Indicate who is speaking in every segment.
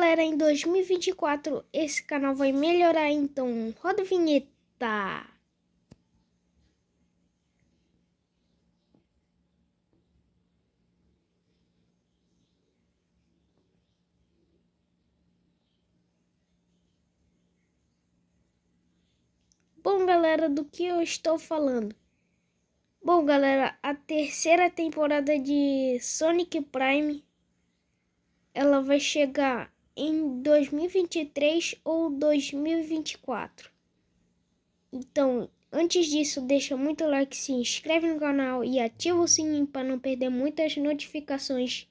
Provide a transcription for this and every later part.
Speaker 1: galera, em 2024 esse canal vai melhorar, então roda a vinheta! Bom, galera, do que eu estou falando? Bom, galera, a terceira temporada de Sonic Prime ela vai chegar em 2023 ou 2024. Então, antes disso, deixa muito like, se inscreve no canal e ativa o sininho para não perder muitas notificações.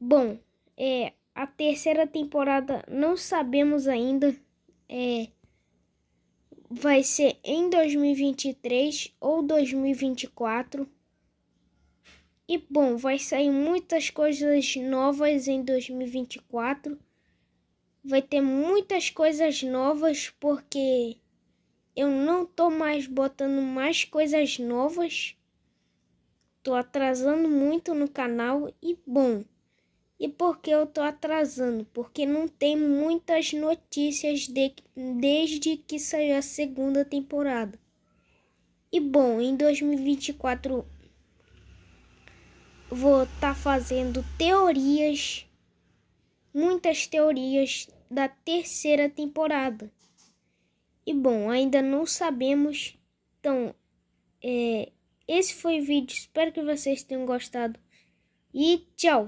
Speaker 1: Bom, é, a terceira temporada não sabemos ainda. É, vai ser em 2023 ou 2024. E bom, vai sair muitas coisas novas em 2024. Vai ter muitas coisas novas porque eu não tô mais botando mais coisas novas. Tô atrasando muito no canal e bom. E por que eu tô atrasando? Porque não tem muitas notícias de, desde que saiu a segunda temporada. E bom, em 2024 vou estar tá fazendo teorias, muitas teorias da terceira temporada. E bom, ainda não sabemos. Então, é, esse foi o vídeo. Espero que vocês tenham gostado. E tchau!